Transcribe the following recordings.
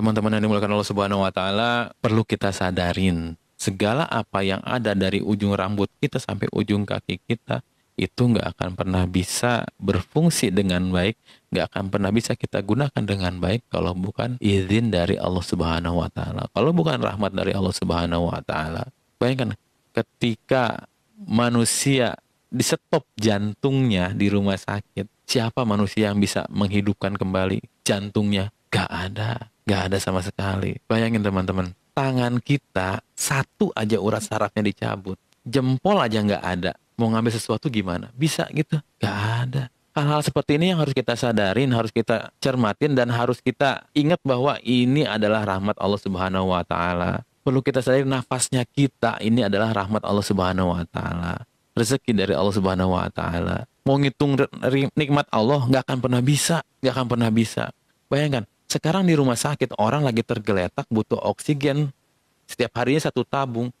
teman-teman yang dimulakan Allah Subhanahu wa taala, perlu kita sadarin segala apa yang ada dari ujung rambut kita sampai ujung kaki kita itu nggak akan pernah bisa berfungsi dengan baik, nggak akan pernah bisa kita gunakan dengan baik kalau bukan izin dari Allah Subhanahu wa taala. Kalau bukan rahmat dari Allah Subhanahu wa taala. Bayangkan ketika manusia di stop jantungnya di rumah sakit, siapa manusia yang bisa menghidupkan kembali jantungnya? Gak ada nggak ada sama sekali. Bayangin teman-teman, tangan kita satu aja urat sarafnya dicabut, jempol aja nggak ada. Mau ngambil sesuatu gimana? Bisa gitu? Gak ada. Hal-hal seperti ini yang harus kita sadarin, harus kita cermatin dan harus kita ingat bahwa ini adalah rahmat Allah Subhanahu wa taala. Perlu kita sadari nafasnya kita ini adalah rahmat Allah Subhanahu wa taala. Rezeki dari Allah Subhanahu wa taala. Mau ngitung nikmat Allah nggak akan pernah bisa, nggak akan pernah bisa. Bayangkan, sekarang di rumah sakit orang lagi tergeletak butuh oksigen setiap harinya satu tabung.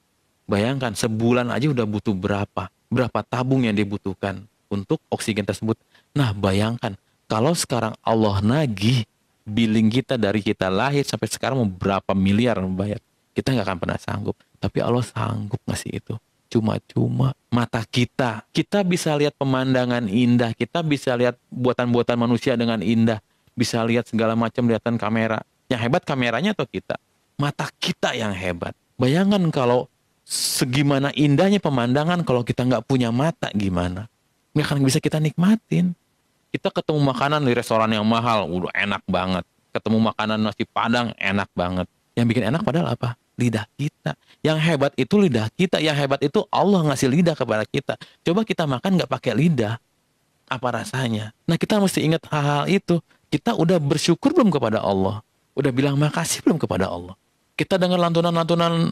Bayangkan sebulan aja udah butuh berapa, berapa tabung yang dibutuhkan untuk oksigen tersebut. Nah bayangkan kalau sekarang Allah nagih billing kita dari kita lahir sampai sekarang mau berapa miliar membayar. Kita nggak akan pernah sanggup. Tapi Allah sanggup ngasih itu cuma-cuma mata kita. Kita bisa lihat pemandangan indah, kita bisa lihat buatan-buatan manusia dengan indah, bisa lihat segala macam lihatan kamera. Yang hebat kameranya atau kita? Mata kita yang hebat. bayangkan kalau segimana indahnya pemandangan kalau kita nggak punya mata gimana? Nggak akan bisa kita nikmatin. Kita ketemu makanan di restoran yang mahal, udah enak banget. Ketemu makanan nasi padang, enak banget. Yang bikin enak padahal apa? Lidah kita. Yang hebat itu lidah kita. Yang hebat itu Allah ngasih lidah kepada kita. Coba kita makan nggak pakai lidah, apa rasanya? Nah kita mesti ingat hal-hal itu. Kita udah bersyukur belum kepada Allah? Udah bilang makasih belum kepada Allah? Kita dengar lantunan-lantunan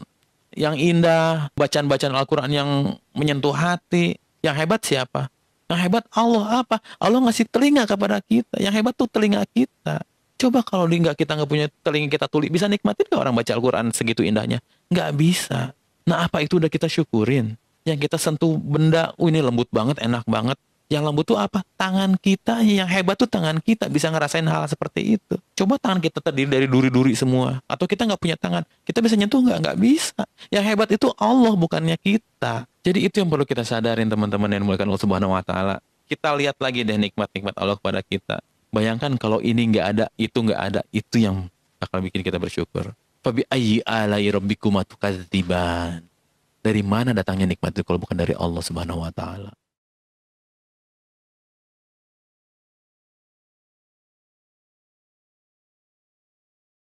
yang indah, bacaan-bacaan Al-Quran yang menyentuh hati. Yang hebat siapa? Yang hebat Allah apa? Allah ngasih telinga kepada kita. Yang hebat tuh telinga kita. Coba kalau nggak kita nggak punya telinga kita tuli, bisa nikmatin nggak orang baca Al-Quran segitu indahnya? Nggak bisa. Nah apa itu udah kita syukurin? Yang kita sentuh benda, oh ini lembut banget, enak banget. Yang lembut tuh apa? Tangan kita. Yang hebat tuh tangan kita bisa ngerasain hal seperti itu. Coba tangan kita terdiri dari duri-duri semua. Atau kita nggak punya tangan. Kita bisa nyentuh nggak? Nggak bisa. Yang hebat itu Allah bukannya kita. Jadi itu yang perlu kita sadarin teman-teman yang mulaikan Allah Subhanahu Wa Taala. Kita lihat lagi deh nikmat-nikmat Allah kepada kita. Bayangkan kalau ini nggak ada, itu nggak ada, itu yang akan bikin kita bersyukur. Fabi ayyi alai rabbikuma tukadziban. Dari mana datangnya nikmat itu kalau bukan dari Allah Subhanahu wa taala?